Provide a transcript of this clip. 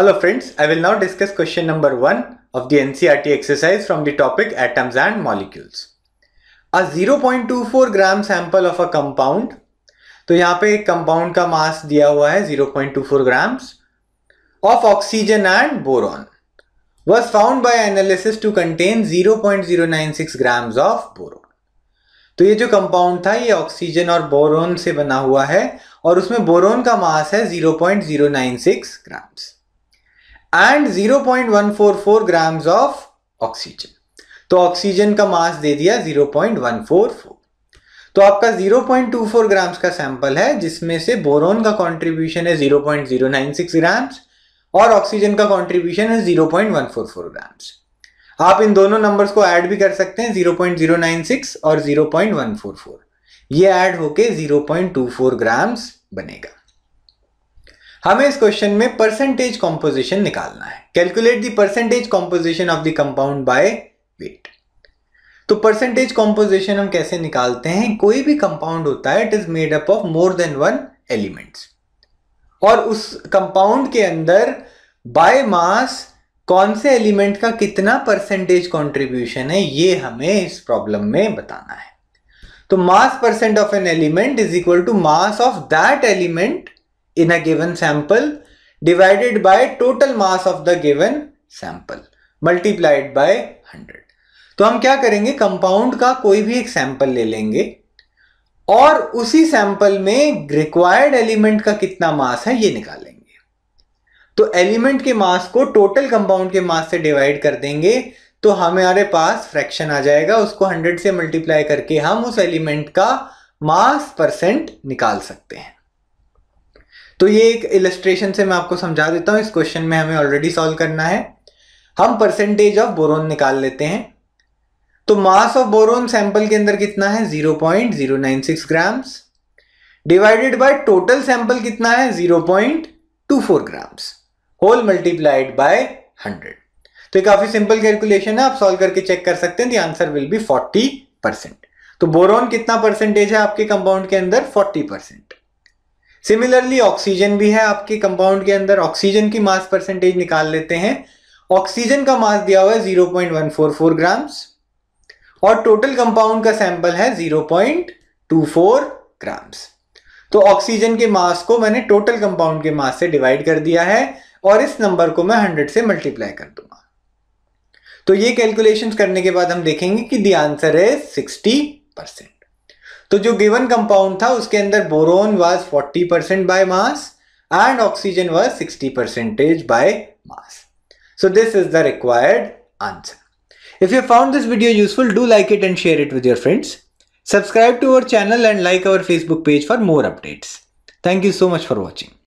Hello friends, I will now discuss question number 1 of the NCRT exercise from the topic atoms and molecules. A 0.24 gram sample of a compound, So here पे compound ka mass दिया हुआ है 0.24 grams of oxygen and boron was found by analysis to contain 0.096 grams of boron. तो ये जो compound था ये oxygen और बोरोन से बना हुआ है और उसमें बोरोन का मास है 0.096 grams and 0.144 grams of oxygen तो ऑक्सीजन का मास दे दिया 0.144 तो आपका 0.24 ग्राम्स का सैंपल है जिसमें से बोरोन का कंट्रीब्यूशन है 0.096 ग्राम्स और ऑक्सीजन का कंट्रीब्यूशन है 0.144 ग्राम्स आप इन दोनों नंबर्स को ऐड भी कर सकते हैं 0.096 और 0.144 ये ऐड होके 0.24 ग्राम्स बनेगा हमें इस क्वेश्चन में परसेंटेज कॉम्पोजिशन निकालना है calculate the percentage composition of the compound by weight तो परसेंटेज कॉम्पोजिशन हम कैसे निकालते हैं कोई भी कंपाउंड होता है it is made up of more than one elements और उस कंपाउंड के अंदर बाय मास कौन से एलिमेंट का कितना परसेंटेज कॉन्ट्रीब्यूशन है ये हमें इस प्रॉब्लम में बताना है तो mass percent of an element is equal to mass of that element in a given sample divided by total mass of the given sample multiplied by 100. तो हम क्या करेंगे कंपाउंड का कोई भी एक सैंपल ले लेंगे और उसी सैंपल में रिक्वायर्ड एलिमेंट का कितना मास है ये निकालेंगे तो एलिमेंट के मास को टोटल कंपाउंड के मास से डिवाइड कर देंगे तो हमारे पास फ्रैक्शन आ जाएगा उसको 100 से मल्टीप्लाई करके हम उस एलिमेंट का मास परसेंट निकाल सकते हैं तो ये एक इलस्ट्रेशन से मैं आपको समझा देता हूँ इस क्वेश्चन में हमें ऑलरेडी सॉल्व करना है हम परसेंटेज ऑफ बोरोन निकाल लेते हैं तो मास ऑफ बोरोन सैंपल के अंदर कितना है 0.096 grams divided by total sample कितना है 0.24 ग्राम्स होल मल्टीप्लाइड बाय 100 तो ये काफी सिंपल कैलकुलेशन है आप सॉल्व करके चेक कर सकते हैं आंसर विल बी 40 परसेंट तो बोरोन कितना परसेंटेज है आपके कंपाउंड के अंदर 40 परसेंट सिमिलरली ऑक्सीजन भी है आपके कंपाउंड के अंदर ऑक्सीजन की मास परसेंटेज निकाल लेते हैं ऑक्सीजन का मास दिया हुआ है 0.144 ग्राम्स और टोटल कंपाउंड का सैंपल है 0.24 ग्राम्स तो ऑक्सीजन के मास को मैंने टोटल कंपाउंड के मास से डिवाइड कर दिया है और इस नंबर को मैं 100 से मल्टीप्लाई कर दूंगा तो ये कैलकुलेशंस करने के बाद हम देखेंगे कि दी आंसर है 60 परसेंट तो जो गिवन कंपाउंड था उसके अंदर boron was 40 percent by mass and oxygen was 60 percentage by mass so this is the required answer if you found this video useful do like it and share it with your friends subscribe to our channel and like our Facebook page for more updates thank you so much for watching